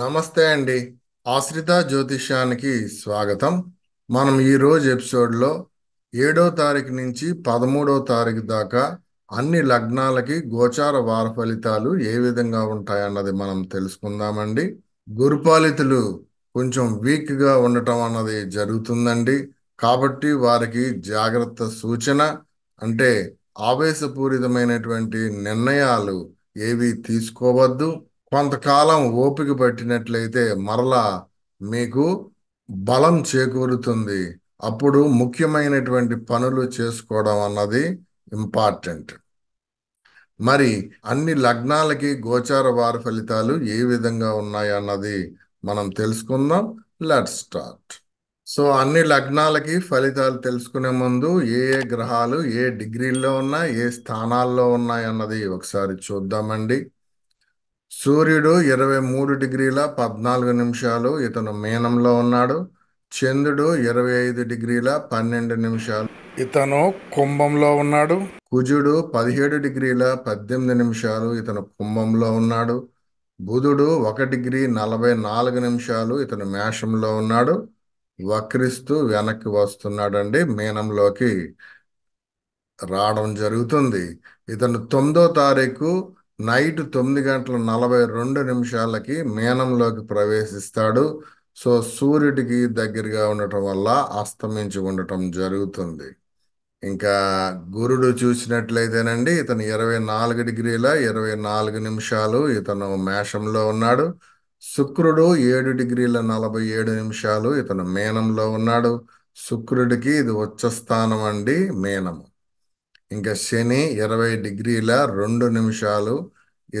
నమస్తే అండి ఆశ్రిత జ్యోతిష్యానికి స్వాగతం మనం ఈరోజు ఎపిసోడ్లో ఏడో తారీఖు నుంచి పదమూడో తారీఖు దాకా అన్ని లగ్నాలకి గోచార వార ఫలితాలు ఏ విధంగా ఉంటాయన్నది మనం తెలుసుకుందామండి గురుపాలితులు కొంచెం వీక్గా ఉండటం అన్నది జరుగుతుందండి కాబట్టి వారికి జాగ్రత్త సూచన అంటే ఆవేశపూరితమైనటువంటి నిర్ణయాలు ఏవి తీసుకోవద్దు కొంతకాలం ఓపిక పట్టినట్లయితే మరలా మీకు బలం చేకూరుతుంది అప్పుడు ముఖ్యమైనటువంటి పనులు చేసుకోవడం అన్నది ఇంపార్టెంట్ మరి అన్ని లగ్నాలకి గోచార వార ఫలితాలు ఏ విధంగా ఉన్నాయన్నది మనం తెలుసుకుందాం లెట్ స్టార్ట్ సో అన్ని లగ్నాలకి ఫలితాలు తెలుసుకునే ముందు ఏ ఏ గ్రహాలు ఏ డిగ్రీల్లో ఉన్నాయి ఏ స్థానాల్లో ఉన్నాయి అన్నది ఒకసారి చూద్దామండి సూర్యుడు ఇరవై మూడు డిగ్రీల పద్నాలుగు నిమిషాలు ఇతను మీనంలో ఉన్నాడు చంద్రుడు ఇరవై ఐదు డిగ్రీల పన్నెండు నిమిషాలు ఇతను కుంభంలో ఉన్నాడు కుజుడు పదిహేడు డిగ్రీల పద్దెనిమిది నిమిషాలు ఇతను కుంభంలో ఉన్నాడు బుధుడు ఒక డిగ్రీ నలభై నాలుగు నిమిషాలు ఇతను మేషంలో ఉన్నాడు వక్రిస్తూ వెనక్కి వస్తున్నాడండి మీనంలోకి రావడం జరుగుతుంది ఇతను తొమ్మిదో తారీఖు నైట్ తొమ్మిది గంటల నలభై రెండు నిమిషాలకి మేనంలోకి ప్రవేశిస్తాడు సో సూర్యుడికి దగ్గరగా ఉండటం వల్ల అస్తమించి ఉండటం జరుగుతుంది ఇంకా గురుడు చూసినట్లయితేనండి ఇతను ఇరవై నాలుగు డిగ్రీల ఇరవై నాలుగు నిమిషాలు ఇతను మేషంలో ఉన్నాడు శుక్రుడు ఏడు డిగ్రీల నలభై ఏడు నిమిషాలు ఇతను మేనంలో ఉన్నాడు శుక్రుడికి ఇది ఉచ్చస్థానం అండి మేనము ఇంకా శని ఇరవై డిగ్రీల రెండు నిమిషాలు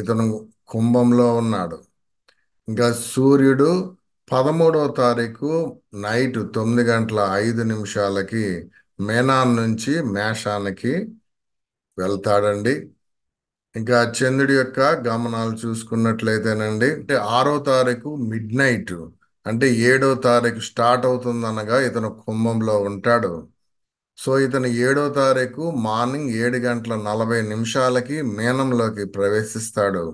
ఇతను కుంభంలో ఉన్నాడు ఇంకా సూర్యుడు పదమూడవ తారీఖు నైట్ తొమ్మిది గంటల ఐదు నిమిషాలకి మేనాన్ నుంచి మేషానికి వెళ్తాడండి ఇంకా చంద్రుడి యొక్క గమనాలు చూసుకున్నట్లయితేనండి అంటే ఆరో తారీఖు మిడ్ నైట్ అంటే ఏడో తారీఖు స్టార్ట్ అవుతుందనగా ఇతను కుంభంలో ఉంటాడు సో ఇతను ఏడో తారీఖు మార్నింగ్ ఏడు గంటల నలభై నిమిషాలకి మీనంలోకి ప్రవేశిస్తాడు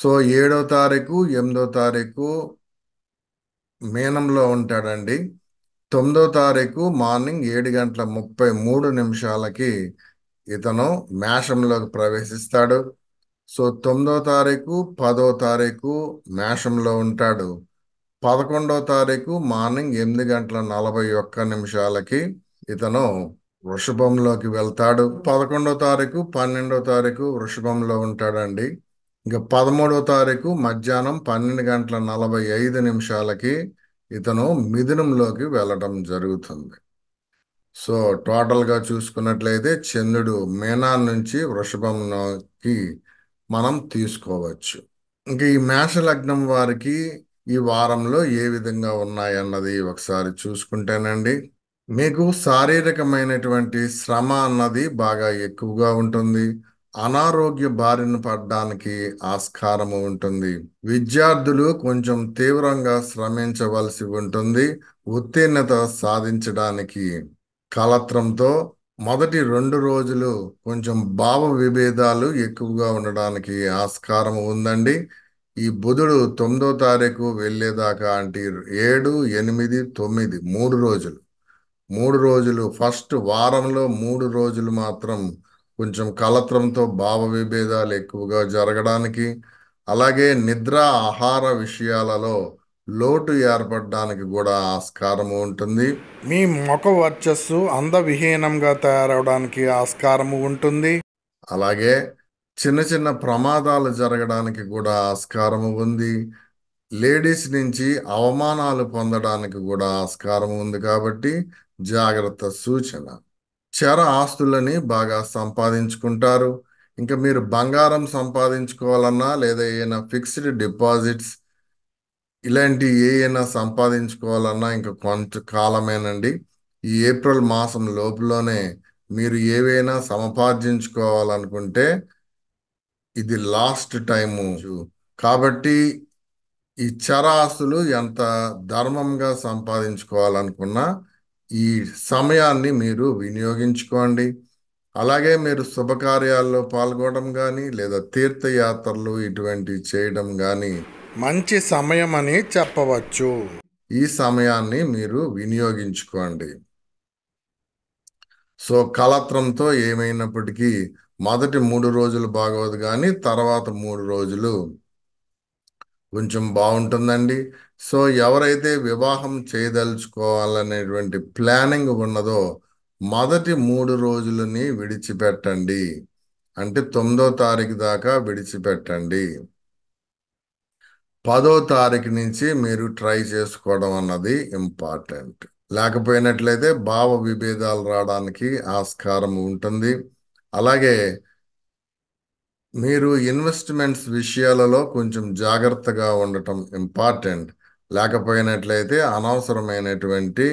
సో ఏడో తారీఖు ఎనిమిదో తారీఖు మీనంలో ఉంటాడండి తొమ్మిదో తారీఖు మార్నింగ్ ఏడు గంటల ముప్పై మూడు నిమిషాలకి ఇతను మేషంలోకి ప్రవేశిస్తాడు సో తొమ్మిదో తారీఖు పదో తారీఖు మేషంలో ఉంటాడు పదకొండో తారీఖు మార్నింగ్ ఎనిమిది గంటల నలభై ఒక్క నిమిషాలకి ఇతను వృషభంలోకి వెళ్తాడు పదకొండో తారీఖు పన్నెండో తారీఖు వృషభంలో ఉంటాడండి ఇంకా పదమూడో తారీఖు మధ్యాహ్నం పన్నెండు గంటల నలభై ఐదు నిమిషాలకి ఇతను మిథునంలోకి వెళ్ళడం జరుగుతుంది సో టోటల్గా చూసుకున్నట్లయితే చంద్రుడు మీనా నుంచి వృషభంలోకి మనం తీసుకోవచ్చు ఇంకా ఈ మేషలగ్నం వారికి ఈ వారంలో ఏ విధంగా ఉన్నాయన్నది ఒకసారి చూసుకుంటేనండి మీకు శారీరకమైనటువంటి శ్రమ అన్నది బాగా ఎక్కువగా ఉంటుంది అనారోగ్య బారిన పడడానికి ఆస్కారము ఉంటుంది విద్యార్థులు కొంచెం తీవ్రంగా శ్రమించవలసి ఉంటుంది ఉత్తీర్ణత సాధించడానికి కలత్రంతో మొదటి రెండు రోజులు కొంచెం భావ విభేదాలు ఎక్కువగా ఉండడానికి ఆస్కారం ఉందండి ఈ బుధుడు తొమ్మిదో తారీఖు వెళ్ళేదాకా అంటే ఏడు ఎనిమిది తొమ్మిది మూడు రోజులు మూడు రోజులు ఫస్ట్ వారంలో మూడు రోజులు మాత్రం కొంచెం కలత్రంతో భావ విభేదాలు ఎక్కువగా జరగడానికి అలాగే నిద్ర ఆహార విషయాలలో లోటు ఏర్పడడానికి కూడా ఆస్కారము ఉంటుంది మీ ముఖ వర్చస్సు అందవిహీనంగా తయారవడానికి ఆస్కారము ఉంటుంది అలాగే చిన్న చిన్న ప్రమాదాలు జరగడానికి కూడా ఆస్కారము ఉంది లేడీస్ నుంచి అవమానాలు పొందడానికి కూడా ఆస్కారం ఉంది కాబట్టి జాగ్రత్త సూచన చర ఆస్తులని బాగా సంపాదించుకుంటారు ఇంకా మీరు బంగారం సంపాదించుకోవాలన్నా లేదా ఏదైనా ఫిక్స్డ్ డిపాజిట్స్ ఇలాంటి ఏమైనా సంపాదించుకోవాలన్నా ఇంకా కొంత కాలమేనండి ఈ ఏప్రిల్ మాసం లోపులోనే మీరు ఏవైనా సమపార్జించుకోవాలనుకుంటే ఇది లాస్ట్ టైము కాబట్టి ఈ చరాస్తులు ఎంత ధర్మంగా సంపాదించుకోవాలనుకున్నా ఈ సమయాన్ని మీరు వినియోగించుకోండి అలాగే మీరు శుభకార్యాల్లో పాల్గొనడం కానీ లేదా తీర్థయాత్రలు ఇటువంటివి చేయడం కానీ మంచి సమయం అని చెప్పవచ్చు ఈ సమయాన్ని మీరు వినియోగించుకోండి సో కలత్రంతో ఏమైనప్పటికీ మొదటి మూడు రోజులు బాగోదు కానీ తర్వాత మూడు రోజులు కొంచెం బాగుంటుందండి సో ఎవరైతే వివాహం చేయదలుచుకోవాలనేటువంటి ప్లానింగ్ ఉన్నదో మొదటి మూడు రోజులని విడిచిపెట్టండి అంటే తొమ్మిదో తారీఖు దాకా విడిచిపెట్టండి పదో తారీఖు నుంచి మీరు ట్రై చేసుకోవడం అన్నది ఇంపార్టెంట్ లేకపోయినట్లయితే భావ విభేదాలు రావడానికి ఆస్కారం ఉంటుంది అలాగే మీరు ఇన్వెస్ట్మెంట్స్ విషయాలలో కొంచెం జాగ్రత్తగా ఉండటం ఇంపార్టెంట్ లేకపోయినట్లయితే అనవసరమైనటువంటి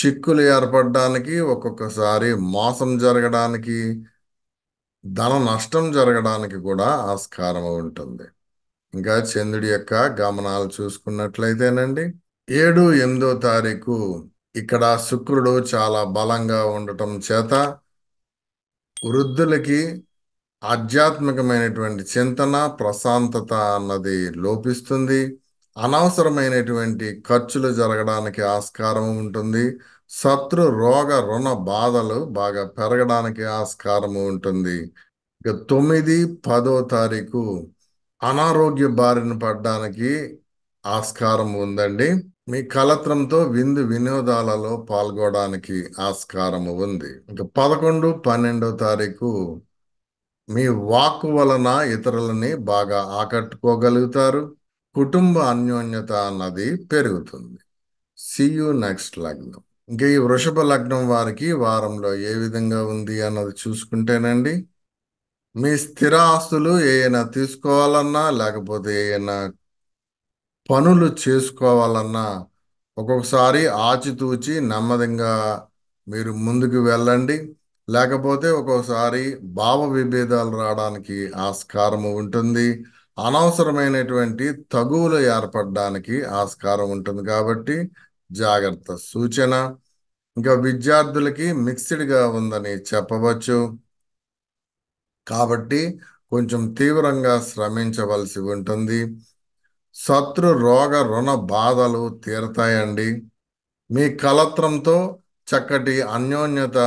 చిక్కులు ఏర్పడడానికి ఒక్కొక్కసారి మోసం జరగడానికి ధన నష్టం జరగడానికి కూడా ఆస్కారం ఉంటుంది ఇంకా చంద్రుడి యొక్క గమనాలు చూసుకున్నట్లయితేనండి ఏడు ఎనిమిదో తారీఖు ఇక్కడ శుక్రుడు చాలా బలంగా ఉండటం చేత వృద్ధులకి ఆధ్యాత్మికమైనటువంటి చింతన ప్రశాంతత అన్నది లోపిస్తుంది అనవసరమైనటువంటి ఖర్చులు జరగడానికి ఆస్కారం ఉంటుంది శత్రు రోగ రుణ బాధలు బాగా పెరగడానికి ఆస్కారం ఉంటుంది ఇక తొమ్మిది పదో తారీఖు అనారోగ్య బారిన పడడానికి ఆస్కారం ఉందండి మీ కలత్రంతో విందు వినోదాలలో పాల్గొనడానికి ఆస్కారం ఉంది ఇక పదకొండు పన్నెండో తారీఖు మీ వాక్కు వలన ఇతరులని బాగా ఆకట్టుకోగలుగుతారు కుటుంబ అన్యోన్యత అన్నది పెరుగుతుంది సియు నెక్స్ట్ లగ్నం ఇంకా ఈ వృషభ లగ్నం వారికి వారంలో ఏ విధంగా ఉంది అన్నది చూసుకుంటేనండి మీ స్థిర ఆస్తులు ఏమైనా తీసుకోవాలన్నా లేకపోతే ఏమైనా పనులు చేసుకోవాలన్నా ఒక్కొక్కసారి ఆచితూచి నెమ్మదిగా మీరు ముందుకు వెళ్ళండి లేకపోతే ఒక్కోసారి భావ విభేదాలు రావడానికి ఆస్కారము ఉంటుంది అనవసరమైనటువంటి తగువులు ఏర్పడడానికి ఆస్కారం ఉంటుంది కాబట్టి జాగ్రత్త సూచన ఇంకా విద్యార్థులకి మిక్స్డ్గా ఉందని చెప్పవచ్చు కాబట్టి కొంచెం తీవ్రంగా శ్రమించవలసి ఉంటుంది శత్రు రోగ రుణ బాధలు తీరతాయండి మీ కలత్రంతో చక్కటి అన్యోన్యత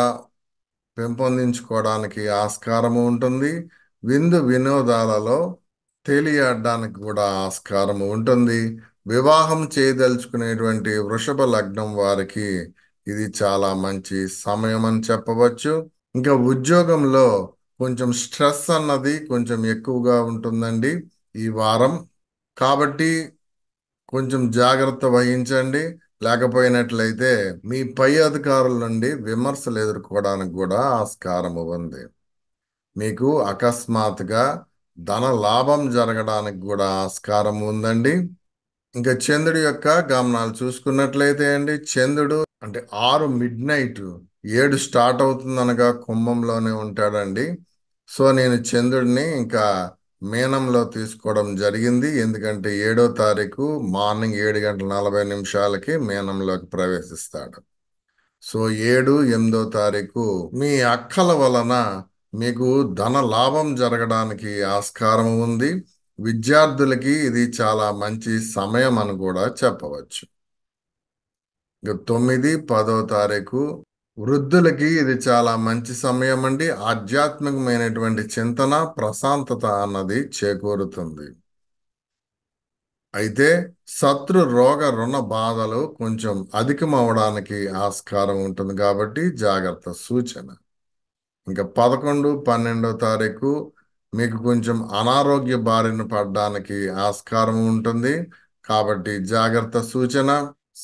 పెంపొందించుకోవడానికి ఆస్కారము ఉంటుంది విందు వినోదాలలో తేలియాడడానికి కూడా ఆస్కారం ఉంటుంది వివాహం చేయదలుచుకునేటువంటి వృషభ లగ్నం వారికి ఇది చాలా మంచి సమయం అని చెప్పవచ్చు ఇంకా ఉద్యోగంలో కొంచెం స్ట్రెస్ అన్నది కొంచెం ఎక్కువగా ఉంటుందండి ఈ వారం కాబట్టి కొంచెం జాగ్రత్త వహించండి లేకపోయినట్లయితే మీ పై అధికారుల నుండి విమర్శలు ఎదుర్కోవడానికి కూడా ఆస్కారం ఉంది మీకు అకస్మాత్తుగా ధన లాభం జరగడానికి కూడా ఆస్కారం ఉందండి ఇంకా చంద్రుడి యొక్క గమనాలు చూసుకున్నట్లయితే అండి చంద్రుడు అంటే ఆరు మిడ్ నైట్ ఏడు స్టార్ట్ అవుతుంది అనగా కుంభంలోనే ఉంటాడండి సో నేను చంద్రుడిని ఇంకా మీనంలో తీసుకోవడం జరిగింది ఎందుకంటే ఏడో తారీఖు మార్నింగ్ ఏడు గంటల నలభై నిమిషాలకి మీనంలోకి ప్రవేశిస్తాడు సో ఏడు ఎనిమిదో తారీఖు మీ అక్కల వలన మీకు ధన లాభం జరగడానికి ఆస్కారం ఉంది విద్యార్థులకి ఇది చాలా మంచి సమయం అని కూడా చెప్పవచ్చు తొమ్మిది పదో తారీఖు వృద్ధులకి ఇది చాలా మంచి సమయం అండి ఆధ్యాత్మికమైనటువంటి చింతన ప్రశాంతత అన్నది చేకూరుతుంది అయితే శత్రు రోగ రుణ బాధలు కొంచెం అధికమవడానికి ఆస్కారం ఉంటుంది కాబట్టి జాగ్రత్త సూచన ఇంకా పదకొండు పన్నెండో తారీఖు మీకు కొంచెం అనారోగ్య బారిన పడడానికి ఆస్కారం ఉంటుంది కాబట్టి జాగ్రత్త సూచన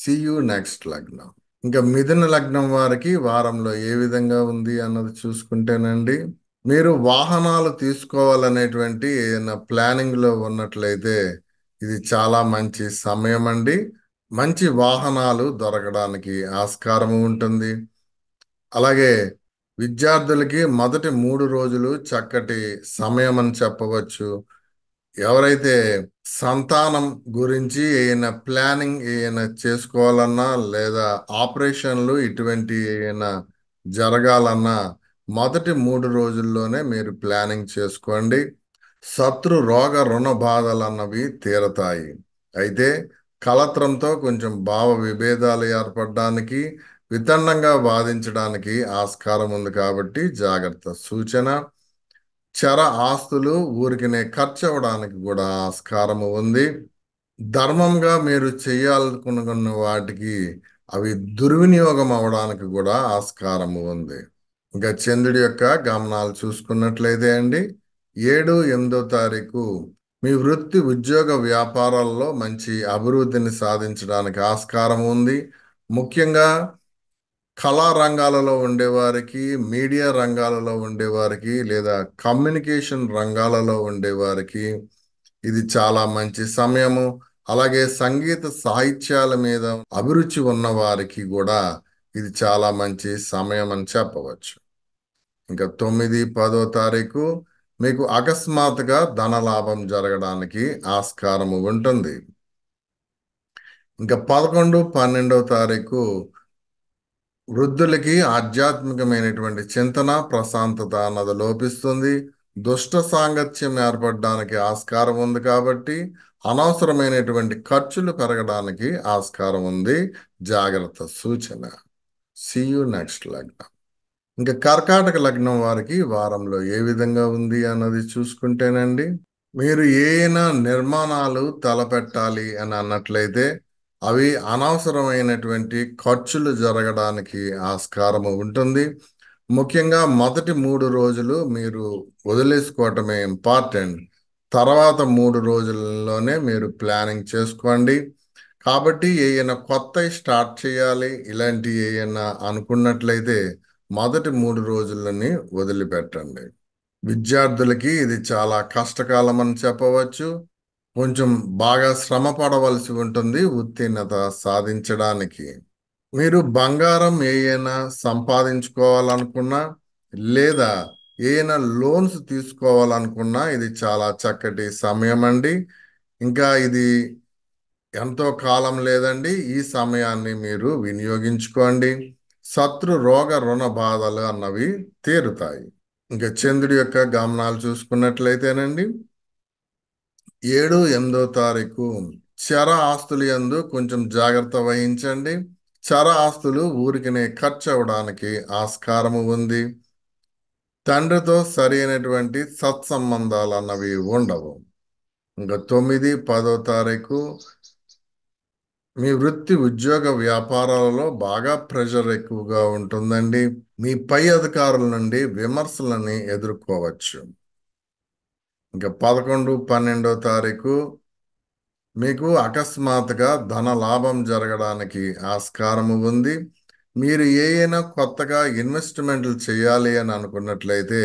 సియు నెక్స్ట్ లగ్నం ఇంకా మిథున లగ్నం వారికి వారంలో ఏ విధంగా ఉంది అన్నది చూసుకుంటేనండి మీరు వాహనాలు తీసుకోవాలనేటువంటి ఏదైనా ప్లానింగ్లో ఉన్నట్లయితే ఇది చాలా మంచి సమయం అండి మంచి వాహనాలు దొరకడానికి ఆస్కారం ఉంటుంది అలాగే విద్యార్థులకి మొదటి మూడు రోజులు చక్కటి సమయం అని చెప్పవచ్చు ఎవరైతే సంతానం గురించి ఏమైనా ప్లానింగ్ ఏమైనా చేసుకోవాలన్నా లేదా ఆపరేషన్లు ఇటువంటి ఏమైనా జరగాలన్నా మొదటి మూడు రోజుల్లోనే మీరు ప్లానింగ్ చేసుకోండి శత్రు రోగ రుణ బాధలు అన్నవి తీరతాయి అయితే కలత్రంతో కొంచెం భావ విభేదాలు ఏర్పడడానికి విదండంగా వాదించడానికి ఆస్కారం ఉంది కాబట్టి జాగ్రత్త సూచన చర ఆస్తులు ఊరికినే ఖర్చు అవ్వడానికి కూడా ఆస్కారము ఉంది ధర్మంగా మీరు చేయాలనుకున్న వాటికి అవి దుర్వినియోగం అవడానికి కూడా ఆస్కారము ఉంది ఇంకా చంద్రుడి యొక్క గమనాలు చూసుకున్నట్లయితే అండి ఏడు ఎనిమిదో తారీఖు మీ వృత్తి ఉద్యోగ వ్యాపారాల్లో మంచి అభివృద్ధిని సాధించడానికి ఆస్కారం ఉంది ముఖ్యంగా కళారంగాలలో ఉండేవారికి మీడియా రంగాలలో ఉండేవారికి లేదా కమ్యూనికేషన్ రంగాలలో ఉండేవారికి ఇది చాలా మంచి సమయము అలాగే సంగీత సాహిత్యాల మీద అభిరుచి ఉన్న వారికి కూడా ఇది చాలా మంచి సమయం అని చెప్పవచ్చు ఇంకా తొమ్మిది పదో తారీఖు మీకు అకస్మాత్తుగా ధనలాభం జరగడానికి ఆస్కారము ఉంటుంది ఇంకా పదకొండు పన్నెండో తారీఖు వృద్ధులకి ఆధ్యాత్మికమైనటువంటి చింతన ప్రశాంతత అన్నది లోపిస్తుంది దుష్ట సాంగత్యం ఏర్పడడానికి ఆస్కారం ఉంది కాబట్టి అనవసరమైనటువంటి ఖర్చులు పెరగడానికి ఆస్కారం ఉంది జాగ్రత్త సూచన సియు నెక్స్ట్ లగ్నం ఇంకా కర్కాటక లగ్నం వారికి వారంలో ఏ విధంగా ఉంది అన్నది చూసుకుంటేనండి మీరు ఏ నిర్మాణాలు తలపెట్టాలి అని అన్నట్లయితే అవి అనవసరమైనటువంటి ఖర్చులు జరగడానికి ఆస్కారం ఉంటుంది ముఖ్యంగా మొదటి మూడు రోజులు మీరు వదిలేసుకోవటమే ఇంపార్టెంట్ తర్వాత మూడు రోజుల్లోనే మీరు ప్లానింగ్ చేసుకోండి కాబట్టి ఏమైనా కొత్త స్టార్ట్ చేయాలి ఇలాంటి ఏమైనా అనుకున్నట్లయితే మొదటి మూడు రోజులని వదిలిపెట్టండి విద్యార్థులకి ఇది చాలా కష్టకాలం అని చెప్పవచ్చు కొంచెం బాగా శ్రమ పడవలసి ఉంటుంది ఉత్తీర్ణత సాధించడానికి మీరు బంగారం ఏయైనా సంపాదించుకోవాలనుకున్నా లేదా ఏదైనా లోన్స్ తీసుకోవాలనుకున్నా ఇది చాలా చక్కటి సమయం అండి ఇంకా ఇది ఎంతో కాలం లేదండి ఈ సమయాన్ని మీరు వినియోగించుకోండి శత్రు రోగ రుణ బాధలు అన్నవి తీరుతాయి ఇంకా చంద్రుడి యొక్క గమనాలు చూసుకున్నట్లయితేనండి ఏడు ఎనిమిదో తారీఖు చర ఆస్తులు ఎందు కొంచెం జాగ్రత్త వహించండి చర ఆస్తులు ఊరికినే ఖర్చు అవడానికి ఆస్కారము ఉంది తండ్రితో సరి అయినటువంటి సత్సంబంధాలు అన్నవి ఉండవు ఇంకా తొమ్మిది పదో తారీఖు మీ వృత్తి ఉద్యోగ వ్యాపారాలలో బాగా ప్రెషర్ ఎక్కువగా ఉంటుందండి మీ పై అధికారుల నుండి విమర్శలని ఎదుర్కోవచ్చు ఇంకా పదకొండు పన్నెండో తారీఖు మీకు అకస్మాత్తుగా ధన లాభం జరగడానికి ఆస్కారము ఉంది మీరు ఏయైనా కొత్తగా ఇన్వెస్ట్మెంట్లు చేయాలి అని అనుకున్నట్లయితే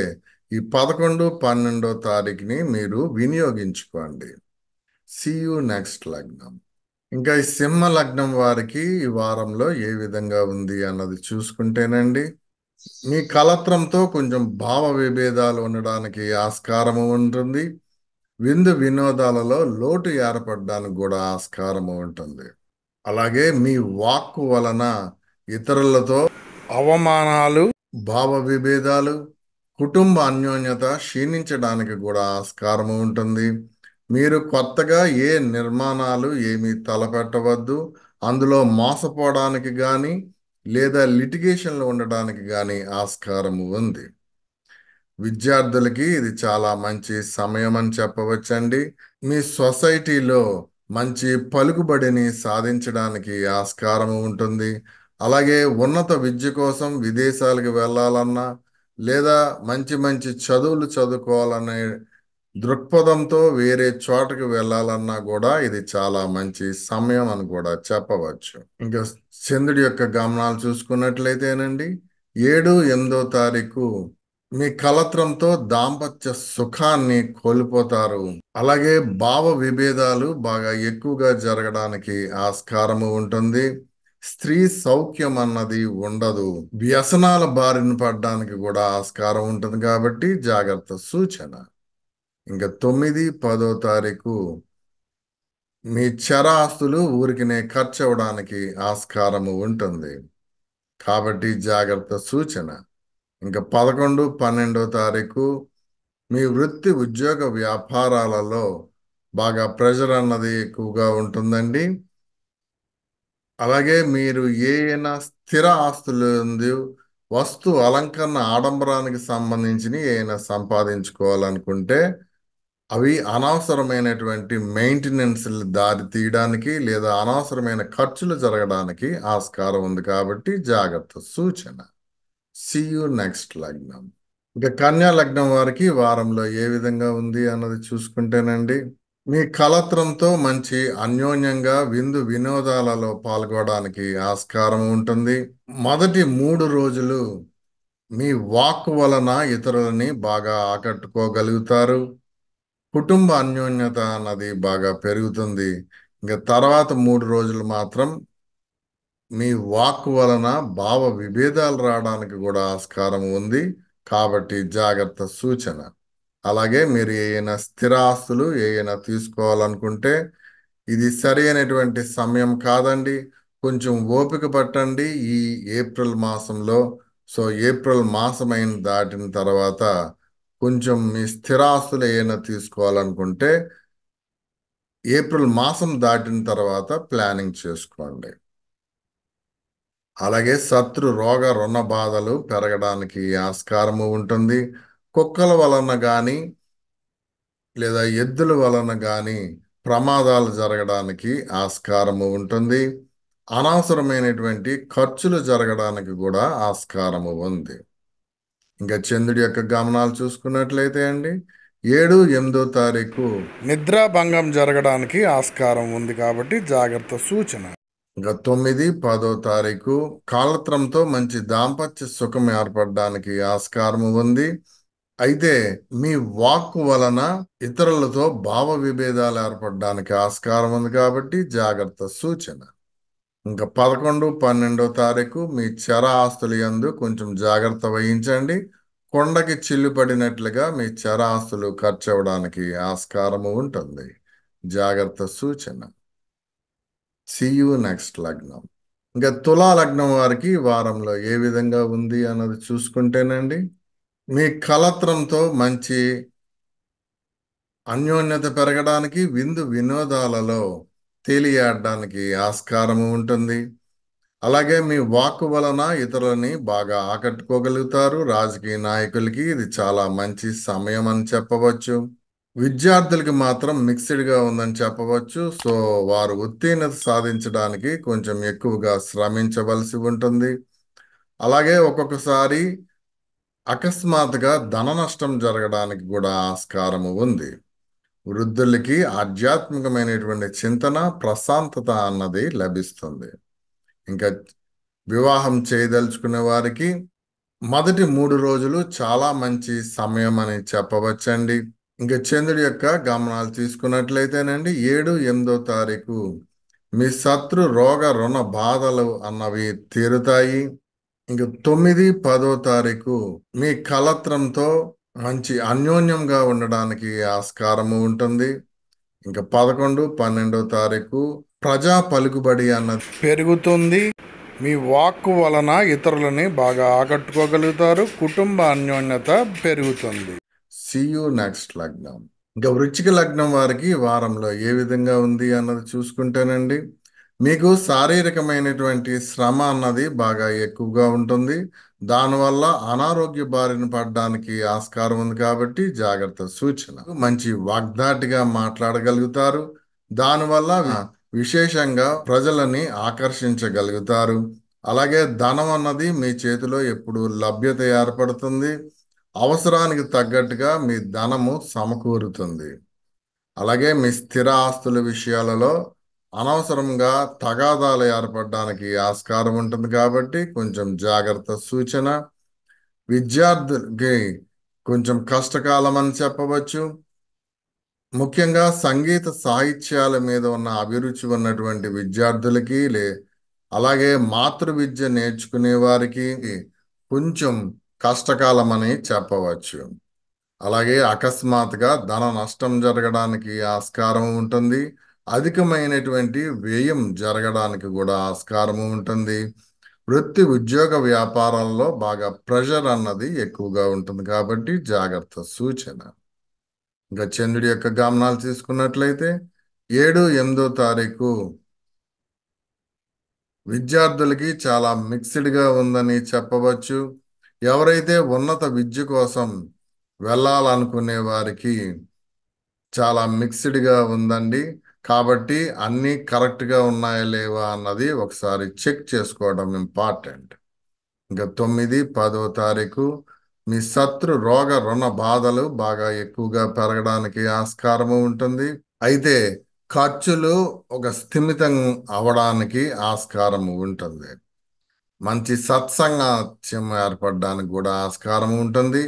ఈ పదకొండు పన్నెండో తారీఖుని మీరు వినియోగించుకోండి సియు నెక్స్ట్ లగ్నం ఇంకా ఈ సింహ లగ్నం వారికి ఈ వారంలో ఏ విధంగా ఉంది అన్నది చూసుకుంటేనండి మీ కలత్రంతో కొంచెం భావ విభేదాలు ఉండడానికి ఆస్కారము ఉంటుంది విందు వినోదాలలో లోటు ఏర్పడడానికి కూడా ఆస్కారము ఉంటుంది అలాగే మీ వాక్కు వలన ఇతరులతో అవమానాలు భావ విభేదాలు కుటుంబ అన్యోన్యత క్షీణించడానికి కూడా ఆస్కారము ఉంటుంది మీరు కొత్తగా ఏ నిర్మాణాలు ఏమీ తలపెట్టవద్దు అందులో మోసపోవడానికి కానీ లేదా లిటిగేషన్లో ఉండడానికి కానీ ఆస్కారము ఉంది విద్యార్థులకి ఇది చాలా మంచి సమయం అని చెప్పవచ్చండి మీ సొసైటీలో మంచి పలుకుబడిని సాధించడానికి ఆస్కారం ఉంటుంది అలాగే ఉన్నత విద్య కోసం విదేశాలకు వెళ్ళాలన్నా లేదా మంచి మంచి చదువులు చదువుకోవాలనే దృక్పథంతో వేరే చోటకు వెళ్ళాలన్నా కూడా ఇది చాలా మంచి సమయం అని కూడా చెప్పవచ్చు ఇంకా చంద్రుడి యొక్క గమనాలు చూసుకున్నట్లయితేనండి ఏడు ఎనిమిదో తారీఖు మీ కలత్రంతో దాంపత్య సుఖాన్ని కోల్పోతారు అలాగే భావ విభేదాలు బాగా ఎక్కువగా జరగడానికి ఆస్కారము ఉంటుంది స్త్రీ సౌఖ్యం అన్నది ఉండదు వ్యసనాల బారిన పడడానికి కూడా ఆస్కారం ఉంటుంది కాబట్టి జాగ్రత్త సూచన ఇంకా తొమ్మిది పదో తారీఖు మీ చరాస్తులు ఊరికినే ఖర్చు అవడానికి ఆస్కారము ఉంటుంది కాబట్టి జాగ్రత్త సూచన ఇంకా పదకొండు పన్నెండో తారీఖు మీ వృత్తి ఉద్యోగ వ్యాపారాలలో బాగా ప్రెషర్ అన్నది ఎక్కువగా ఉంటుందండి అలాగే మీరు ఏదైనా స్థిర ఆస్తులు వస్తు అలంకరణ ఆడంబరానికి సంబంధించి ఏమైనా సంపాదించుకోవాలనుకుంటే అవి అనవసరమైనటువంటి మెయింటెనెన్స్లు దారి తీయడానికి లేదా అనవసరమైన ఖర్చులు జరగడానికి ఆస్కారం ఉంది కాబట్టి జాగ్రత్త సూచన యు నెక్స్ట్ లగ్నం ఇంకా కన్యా లగ్నం వారికి వారంలో ఏ విధంగా ఉంది అన్నది చూసుకుంటేనండి మీ కలత్రంతో మంచి అన్యోన్యంగా విందు వినోదాలలో పాల్గొనడానికి ఆస్కారం ఉంటుంది మొదటి మూడు రోజులు మీ వాక్ వలన ఇతరులని బాగా ఆకట్టుకోగలుగుతారు కుటుంబ అన్యోన్యత అన్నది బాగా పెరుగుతుంది ఇంకా తర్వాత మూడు రోజులు మాత్రం మీ వాక్ వలన భావ విభేదాలు రావడానికి కూడా ఆస్కారం ఉంది కాబట్టి జాగ్రత్త సూచన అలాగే మీరు ఏమైనా స్థిరాస్తులు ఏమైనా తీసుకోవాలనుకుంటే ఇది సరి అయినటువంటి సమయం కాదండి కొంచెం ఓపిక పట్టండి ఈ ఏప్రిల్ మాసంలో సో ఏప్రిల్ మాసమైన దాటిన తర్వాత కొంచెం మీ స్థిరాస్తులు ఏమైనా తీసుకోవాలనుకుంటే ఏప్రిల్ మాసం దాటిన తర్వాత ప్లానింగ్ చేసుకోండి అలాగే శత్రు రోగ రుణ బాధలు పెరగడానికి ఆస్కారము ఉంటుంది కుక్కల వలన కానీ లేదా ఎద్దుల వలన కానీ ప్రమాదాలు జరగడానికి ఆస్కారము ఉంటుంది అనవసరమైనటువంటి ఖర్చులు జరగడానికి కూడా ఆస్కారము ఉంది ఇంకా చంద్రుడి యొక్క గమనాలు చూసుకున్నట్లయితే అండి ఏడు ఎనిమిదో తారీఖు నిద్రాభంగం జరగడానికి ఆస్కారం ఉంది కాబట్టి జాగ్రత్త సూచన ఇంకా తొమ్మిది పదో తారీఖు కాలత్రంతో మంచి దాంపత్య సుఖం ఏర్పడడానికి ఆస్కారం ఉంది అయితే మీ వాక్కు వలన ఇతరులతో భావ విభేదాలు ఏర్పడడానికి ఆస్కారం ఉంది కాబట్టి జాగ్రత్త సూచన ఇంకా పదకొండు పన్నెండో తారీఖు మీ చర ఆస్తులు యందు కొంచెం జాగ్రత్త వహించండి కొండకి చిల్లు పడినట్లుగా మీ చర ఆస్తులు ఖర్చు అవడానికి ఆస్కారము ఉంటుంది జాగ్రత్త సూచన సియు నెక్స్ట్ లగ్నం ఇంకా తులా లగ్నం వారికి వారంలో ఏ విధంగా ఉంది అన్నది చూసుకుంటేనండి మీ కలత్రంతో మంచి అన్యోన్యత పెరగడానికి విందు వినోదాలలో తేలియాడడానికి ఆస్కారము ఉంటుంది అలాగే మీ వాక్ వలన ఇతరులని బాగా ఆకట్టుకోగలుగుతారు రాజకీయ నాయకులకి ఇది చాలా మంచి సమయం అని చెప్పవచ్చు విద్యార్థులకి మాత్రం మిక్స్డ్గా ఉందని చెప్పవచ్చు సో వారు ఉత్తీర్ణత సాధించడానికి కొంచెం ఎక్కువగా శ్రమించవలసి ఉంటుంది అలాగే ఒక్కొక్కసారి అకస్మాత్తుగా ధన నష్టం జరగడానికి కూడా ఆస్కారము ఉంది వృద్ధులకి ఆధ్యాత్మికమైనటువంటి చింతన ప్రశాంతత అన్నది లభిస్తుంది ఇంకా వివాహం చేయదలుచుకునే వారికి మొదటి మూడు రోజులు చాలా మంచి సమయం అని చెప్పవచ్చండి ఇంకా చంద్రుడి యొక్క గమనాలు తీసుకున్నట్లయితేనండి ఏడు ఎనిమిదో తారీఖు మీ శత్రు రోగ రుణ బాధలు అన్నవి తీరుతాయి ఇంకా తొమ్మిది పదో తారీఖు మీ కలత్రంతో మంచి అన్యోన్యంగా ఉండడానికి ఆస్కారము ఉంటుంది ఇంకా పదకొండు పన్నెండో తారీఖు ప్రజా పలుకుబడి అన్నది పెరుగుతుంది మీ వాక్కు వలన ఇతరులని బాగా ఆకట్టుకోగలుగుతారు కుటుంబ అన్యోన్యత పెరుగుతుంది సియు నెక్స్ట్ లగ్నం ఇంకా వృచ్చిక లగ్నం వారికి వారంలో ఏ విధంగా ఉంది అన్నది చూసుకుంటేనండి మీకు శారీరకమైనటువంటి శ్రమ అన్నది బాగా ఎక్కువగా ఉంటుంది దానివల్ల అనారోగ్య బారిన పడడానికి ఆస్కారం ఉంది కాబట్టి జాగ్రత్త సూచన మంచి వాగ్దాటిగా మాట్లాడగలుగుతారు దానివల్ల విశేషంగా ప్రజలని ఆకర్షించగలుగుతారు అలాగే ధనం అన్నది మీ చేతిలో ఎప్పుడు లభ్యత ఏర్పడుతుంది అవసరానికి తగ్గట్టుగా మీ ధనము సమకూరుతుంది అలాగే మీ స్థిర ఆస్తుల విషయాలలో అనవసరంగా తగాదాలు ఏర్పడడానికి ఆస్కారం ఉంటుంది కాబట్టి కొంచెం జాగ్రత్త సూచన విద్యార్థులకి కొంచెం కష్టకాలం అని చెప్పవచ్చు ముఖ్యంగా సంగీత సాహిత్యాల మీద ఉన్న అభిరుచి ఉన్నటువంటి విద్యార్థులకి లే అలాగే మాతృ విద్య నేర్చుకునే వారికి కొంచెం కష్టకాలం అని చెప్పవచ్చు అలాగే అకస్మాత్తుగా ధన నష్టం జరగడానికి ఆస్కారం ఉంటుంది అధికమైనటువంటి వ్యయం జరగడానికి కూడా ఆస్కారం ఉంటుంది వృత్తి ఉద్యోగ వ్యాపారాల్లో బాగా ప్రెషర్ అన్నది ఎక్కువగా ఉంటుంది కాబట్టి జాగ్రత్త సూచన ఇంకా చంద్రుడి యొక్క గమనాలు తీసుకున్నట్లయితే ఏడు ఎనిమిదో తారీఖు విద్యార్థులకి చాలా మిక్స్డ్గా ఉందని చెప్పవచ్చు ఎవరైతే ఉన్నత విద్య కోసం వెళ్ళాలనుకునే వారికి చాలా మిక్స్డ్గా ఉందండి కాబట్టి అన్నీ కరెక్ట్గా ఉన్నాయా లేవా అన్నది ఒకసారి చెక్ చేసుకోవడం ఇంపార్టెంట్ ఇంకా తొమ్మిది పదో తారీఖు మీ శత్రు రోగ రుణ బాధలు బాగా ఎక్కువగా పెరగడానికి ఆస్కారం ఉంటుంది అయితే ఖర్చులు ఒక స్థిమితం అవడానికి ఆస్కారం ఉంటుంది మంచి సత్సంగత్యం ఏర్పడడానికి కూడా ఆస్కారం ఉంటుంది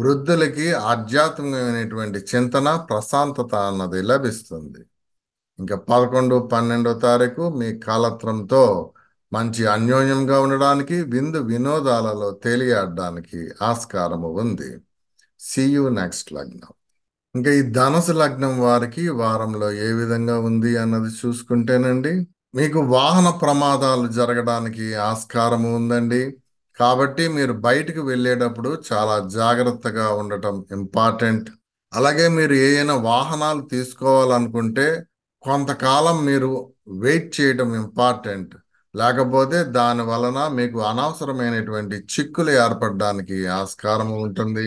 వృద్ధులకి ఆధ్యాత్మికమైనటువంటి చింతన ప్రశాంతత అన్నది లభిస్తుంది ఇంకా పదకొండు పన్నెండో తారీఖు మీ కాలత్రంతో మంచి అన్యోన్యంగా ఉండడానికి విందు వినోదాలలో తేలియాడడానికి ఆస్కారము ఉంది సియు నెక్స్ట్ లగ్నం ఇంకా ఈ ధనసు లగ్నం వారికి వారంలో ఏ విధంగా ఉంది అన్నది చూసుకుంటేనండి మీకు వాహన ప్రమాదాలు జరగడానికి ఆస్కారము ఉందండి కాబట్టి మీరు బయటకు వెళ్ళేటప్పుడు చాలా జాగ్రత్తగా ఉండటం ఇంపార్టెంట్ అలాగే మీరు ఏదైనా వాహనాలు తీసుకోవాలనుకుంటే కొంతకాలం మీరు వెయిట్ చేయడం ఇంపార్టెంట్ లేకపోతే దాని వలన మీకు అనవసరమైనటువంటి చిక్కులు ఏర్పడడానికి ఆస్కారం ఉంటుంది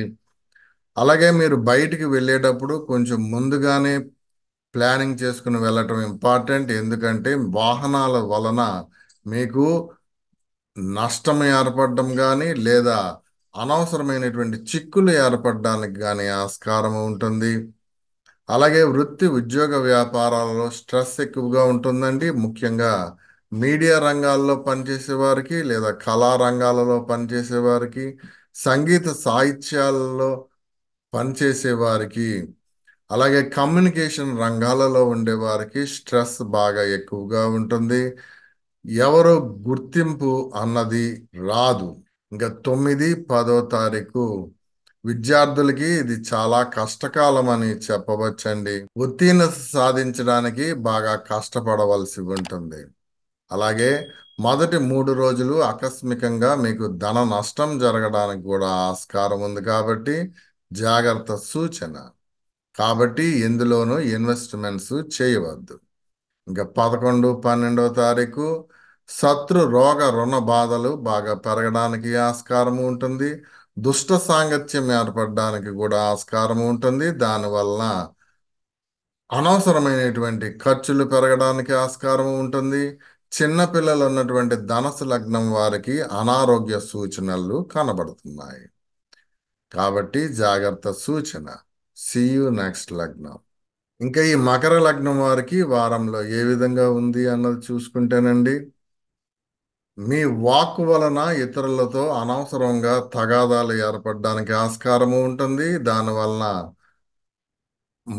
అలాగే మీరు బయటికి వెళ్ళేటప్పుడు కొంచెం ముందుగానే ప్లానింగ్ చేసుకుని వెళ్ళటం ఇంపార్టెంట్ ఎందుకంటే వాహనాల వలన మీకు నష్టం ఏర్పడడం కానీ లేదా అనవసరమైనటువంటి చిక్కులు ఏర్పడడానికి కానీ ఆస్కారం ఉంటుంది అలాగే వృత్తి ఉద్యోగ వ్యాపారాలలో స్ట్రెస్ ఎక్కువగా ఉంటుందండి ముఖ్యంగా మీడియా రంగాల్లో పనిచేసే వారికి లేదా కళా రంగాలలో పనిచేసే వారికి సంగీత సాహిత్యాలలో పనిచేసే వారికి అలాగే కమ్యూనికేషన్ రంగాలలో ఉండేవారికి స్ట్రెస్ బాగా ఎక్కువగా ఉంటుంది ఎవరు గుర్తింపు అన్నది రాదు ఇంకా తొమ్మిది పదో తారీఖు విద్యార్థులకి ఇది చాలా కష్టకాలం అని చెప్పవచ్చండి ఉత్తీర్ణత సాధించడానికి బాగా కష్టపడవలసి ఉంటుంది అలాగే మొదటి మూడు రోజులు ఆకస్మికంగా మీకు ధన నష్టం జరగడానికి కూడా ఆస్కారం ఉంది కాబట్టి జాగ్రత్త సూచన కాబట్టి ఎందులోనూ ఇన్వెస్ట్మెంట్స్ చేయవద్దు ఇంకా పదకొండు పన్నెండవ తారీఖు శత్రు రోగ రుణ బాధలు బాగా పెరగడానికి ఆస్కారం ఉంటుంది దుష్ట సాంగత్యం ఏర్పడడానికి కూడా ఆస్కారం ఉంటుంది దానివల్ల అనవసరమైనటువంటి ఖర్చులు పెరగడానికి ఆస్కారం ఉంటుంది చిన్నపిల్లలు ఉన్నటువంటి ధనసు లగ్నం వారికి అనారోగ్య సూచనలు కనబడుతున్నాయి కాబట్టి జాగ్రత్త సూచన సియు నెక్స్ట్ లగ్నం ఇంకా ఈ మకర లగ్నం వారికి వారంలో ఏ విధంగా ఉంది అన్నది చూసుకుంటేనండి మీ వాక్ వలన ఇతరులతో అనవసరంగా తగాదాలు ఏర్పడడానికి ఆస్కారము ఉంటుంది దానివలన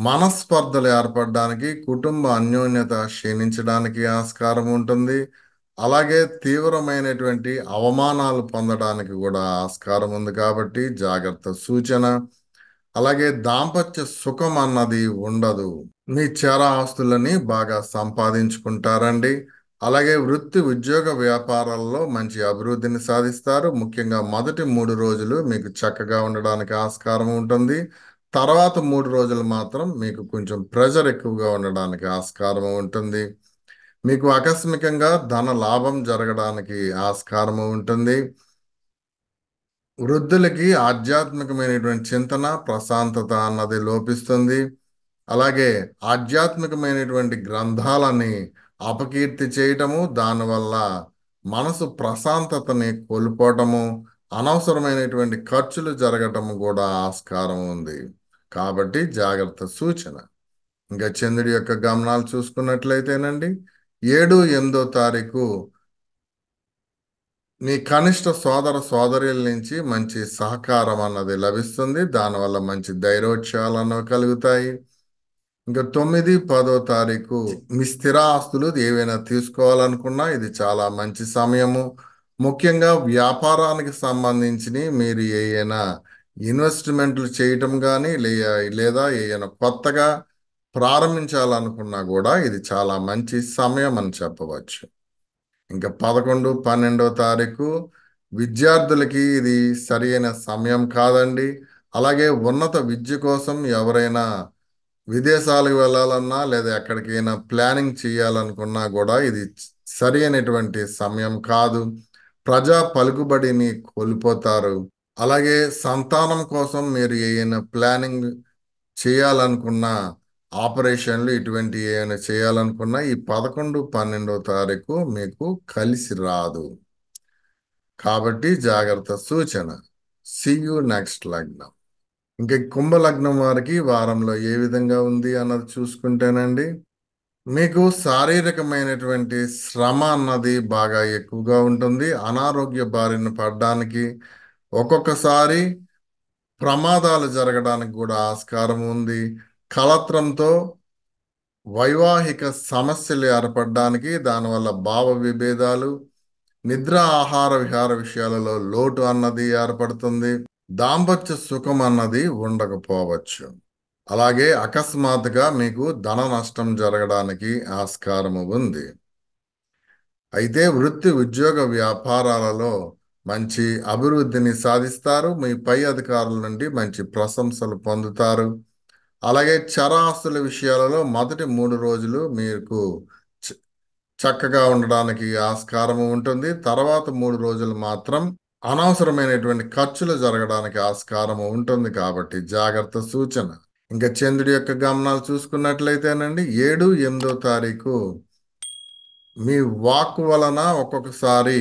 మనస్పర్ధలు ఏర్పడడానికి కుటుంబ అన్యోన్యత క్షీణించడానికి ఆస్కారం ఉంటుంది అలాగే తీవ్రమైనటువంటి అవమానాలు పొందడానికి కూడా ఆస్కారం ఉంది కాబట్టి జాగ్రత్త సూచన అలాగే దాంపత్య సుఖం అన్నది ఉండదు మీ చేర ఆస్తులని బాగా సంపాదించుకుంటారండి అలాగే వృత్తి ఉద్యోగ వ్యాపారాల్లో మంచి అభివృద్ధిని సాధిస్తారు ముఖ్యంగా మొదటి మూడు రోజులు మీకు చక్కగా ఉండడానికి ఆస్కారం ఉంటుంది తర్వాత మూడు రోజులు మాత్రం మీకు కొంచెం ప్రెషర్ ఎక్కువగా ఉండడానికి ఆస్కారం ఉంటుంది మీకు ఆకస్మికంగా ధన లాభం జరగడానికి ఆస్కారం ఉంటుంది వృద్ధులకి ఆధ్యాత్మికమైనటువంటి చింతన ప్రశాంతత అన్నది లోపిస్తుంది అలాగే ఆధ్యాత్మికమైనటువంటి గ్రంథాలని అపకీర్తి చేయటము దానివల్ల మనసు ప్రశాంతతని కోల్పోవటము అనవసరమైనటువంటి ఖర్చులు జరగటము కూడా ఆస్కారం ఉంది కాబట్టి జాగ్రత్త సూచన ఇంకా చంద్రుడి యొక్క గమనాలు చూసుకున్నట్లయితేనండి ఏడు ఎనిమిదో తారీఖు నీ కనిష్ట సోదర సోదరుల నుంచి మంచి సహకారం అన్నది లభిస్తుంది దానివల్ల మంచి ధైర్యోత్సాహాలు అన్నవి కలుగుతాయి ఇంకా తొమ్మిది పదో తారీఖు మీ స్థిర ఆస్తులు ఏవైనా తీసుకోవాలనుకున్నా ఇది చాలా మంచి సమయము ముఖ్యంగా వ్యాపారానికి సంబంధించి మీరు ఏవైనా ఇన్వెస్ట్మెంట్లు చేయటం కానీ లేదా ఏదైనా కొత్తగా ప్రారంభించాలనుకున్నా కూడా ఇది చాలా మంచి సమయం అని చెప్పవచ్చు ఇంకా పదకొండు పన్నెండో తారీఖు విద్యార్థులకి ఇది సరైన సమయం కాదండి అలాగే ఉన్నత విద్య కోసం ఎవరైనా విదేశాలకు వెళ్ళాలన్నా లేదా ఎక్కడికైనా ప్లానింగ్ చేయాలనుకున్నా కూడా ఇది సరి అయినటువంటి సమయం కాదు ప్రజా పలుకుబడిని కోల్పోతారు అలాగే సంతానం కోసం మీరు ఏమైనా ప్లానింగ్ చేయాలనుకున్న ఆపరేషన్లు ఇటువంటి ఏమైనా చేయాలనుకున్నా ఈ పదకొండు పన్నెండో తారీఖు మీకు కలిసి రాదు కాబట్టి జాగ్రత్త సూచన సి యూ నెక్స్ట్ లగ్నం ఇంకా కుంభలగ్నం వారికి వారంలో ఏ విధంగా ఉంది అన్నది చూసుకుంటేనండి మీకు శారీరకమైనటువంటి శ్రమ అన్నది బాగా ఎక్కువగా ఉంటుంది అనారోగ్య బారిన పడడానికి ఒక్కొక్కసారి ప్రమాదాలు జరగడానికి కూడా ఆస్కారం ఉంది కలత్రంతో వైవాహిక సమస్యలు ఏర్పడడానికి దానివల్ల భావ విభేదాలు నిద్ర ఆహార విహార విషయాలలో లోటు అన్నది ఏర్పడుతుంది దాంపత్య సుఖం అన్నది ఉండకపోవచ్చు అలాగే అకస్మాత్తుగా మీకు ధన నష్టం జరగడానికి ఆస్కారము ఉంది అయితే వృత్తి ఉద్యోగ వ్యాపారాలలో మంచి అభివృద్ధిని సాధిస్తారు మీ పై అధికారుల నుండి మంచి ప్రశంసలు పొందుతారు అలాగే చరాస్తుల విషయాలలో మొదటి మూడు రోజులు మీకు చక్కగా ఉండడానికి ఆస్కారం ఉంటుంది తర్వాత మూడు రోజులు మాత్రం అనవసరమైనటువంటి ఖర్చులు జరగడానికి ఆస్కారం ఉంటుంది కాబట్టి జాగ్రత్త సూచన ఇంకా చంద్రుడి యొక్క గమనాలు చూసుకున్నట్లయితేనండి ఏడు ఎనిమిదో తారీఖు మీ వాక్ వలన ఒక్కొక్కసారి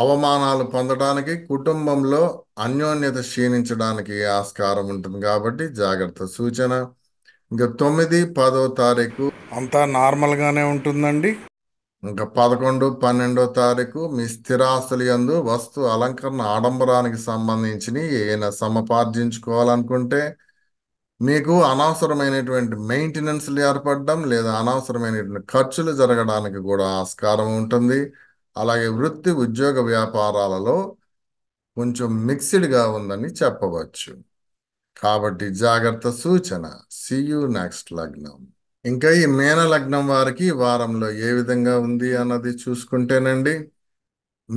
అవమానాలు పొందడానికి కుటుంబంలో అన్యోన్యత క్షీణించడానికి ఆస్కారం ఉంటుంది కాబట్టి జాగ్రత్త సూచన ఇంకా తొమ్మిది పదో తారీఖు అంతా నార్మల్గానే ఉంటుందండి ఇంకా పదకొండు పన్నెండో తారీఖు మీ స్థిరాస్తులు ఎందు వస్తు అలంకరణ ఆడంబరానికి సంబంధించి ఏదైనా సమపార్జించుకోవాలనుకుంటే మీకు అనవసరమైనటువంటి మెయింటెనెన్స్లు ఏర్పడడం లేదా అనవసరమైనటువంటి ఖర్చులు జరగడానికి కూడా ఆస్కారం ఉంటుంది అలాగే వృత్తి ఉద్యోగ వ్యాపారాలలో కొంచెం మిక్స్డ్గా ఉందని చెప్పవచ్చు కాబట్టి జాగ్రత్త సూచన సియూ నెక్స్ట్ లగ్నం ఇంకా ఈ మేన లగ్నం వారికి వారంలో ఏ విధంగా ఉంది అన్నది చూసుకుంటేనండి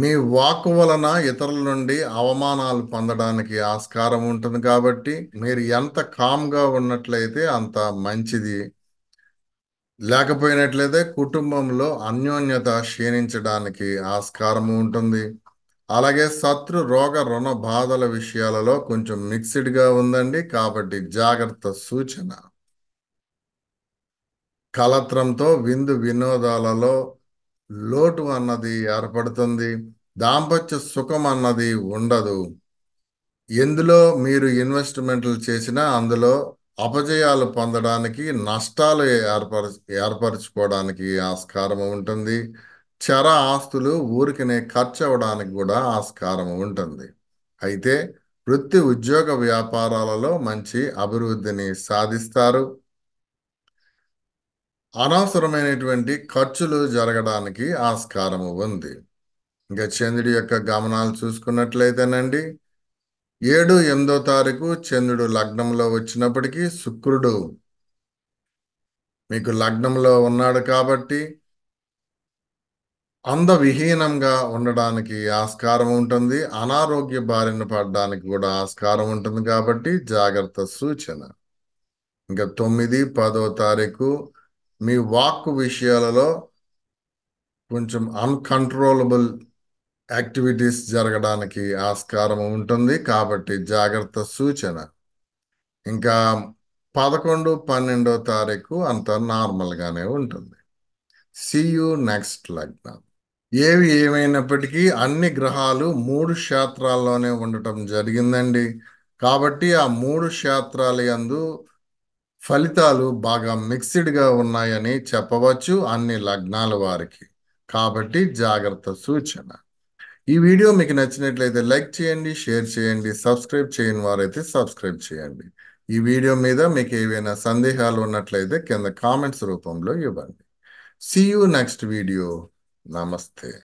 మీ వాక్ వలన ఇతరుల నుండి అవమానాలు పొందడానికి ఆస్కారం ఉంటుంది కాబట్టి మీరు ఎంత కామ్గా ఉన్నట్లయితే అంత మంచిది లేకపోయినట్లయితే కుటుంబంలో అన్యోన్యత క్షీణించడానికి ఆస్కారం ఉంటుంది అలాగే శత్రు రోగ రుణ బాధల విషయాలలో కొంచెం మిక్స్డ్గా ఉందండి కాబట్టి జాగ్రత్త సూచన కలత్రంతో విందు వినోదాలలో లోటు అన్నది ఏర్పడుతుంది దాంపత్య సుఖం అన్నది ఉండదు ఎందులో మీరు ఇన్వెస్ట్మెంట్లు చేసినా అందులో అపజయాలు పొందడానికి నష్టాలు ఏర్పర ఏర్పరచుకోవడానికి ఆస్కారం ఉంటుంది చర ఆస్తులు ఊరికినే ఖర్చు అవడానికి కూడా ఆస్కారం ఉంటుంది అయితే వృత్తి ఉద్యోగ వ్యాపారాలలో మంచి అభివృద్ధిని సాధిస్తారు అనవసరమైనటువంటి ఖర్చులు జరగడానికి ఆస్కారం ఉంది ఇంకా చంద్రుడి యొక్క గమనాలు చూసుకున్నట్లయితేనండి ఏడు ఎనిమిదో తారీఖు చంద్రుడు లగ్నంలో వచ్చినప్పటికీ శుక్రుడు మీకు లగ్నంలో ఉన్నాడు కాబట్టి అందవిహీనంగా ఉండడానికి ఆస్కారం ఉంటుంది అనారోగ్య బారిన పడడానికి కూడా ఆస్కారం ఉంటుంది కాబట్టి జాగ్రత్త సూచన ఇంకా తొమ్మిది పదో తారీఖు మీ వాక్ విషయాలలో కొంచెం అన్కంట్రోలబుల్ యాక్టివిటీస్ జరగడానికి ఆస్కారం ఉంటుంది కాబట్టి జాగ్రత్త సూచన ఇంకా పదకొండు పన్నెండో తారీఖు అంత నార్మల్గానే ఉంటుంది సియు నెక్స్ట్ లగ్నం ఏవి ఏమైనప్పటికీ అన్ని గ్రహాలు మూడు క్షేత్రాల్లోనే ఉండటం జరిగిందండి కాబట్టి ఆ మూడు క్షేత్రాలు యందు ఫలితాలు బాగా మిక్స్డ్గా ఉన్నాయని చెప్పవచ్చు అన్ని లగ్నాల వారికి కాబట్టి జాగ్రత్త సూచన ఈ వీడియో మీకు నచ్చినట్లయితే లైక్ చేయండి షేర్ చేయండి సబ్స్క్రైబ్ చేయని వారైతే సబ్స్క్రైబ్ చేయండి ఈ వీడియో మీద మీకు ఏవైనా సందేహాలు ఉన్నట్లయితే కింద కామెంట్స్ రూపంలో ఇవ్వండి సీ యూ నెక్స్ట్ వీడియో నమస్తే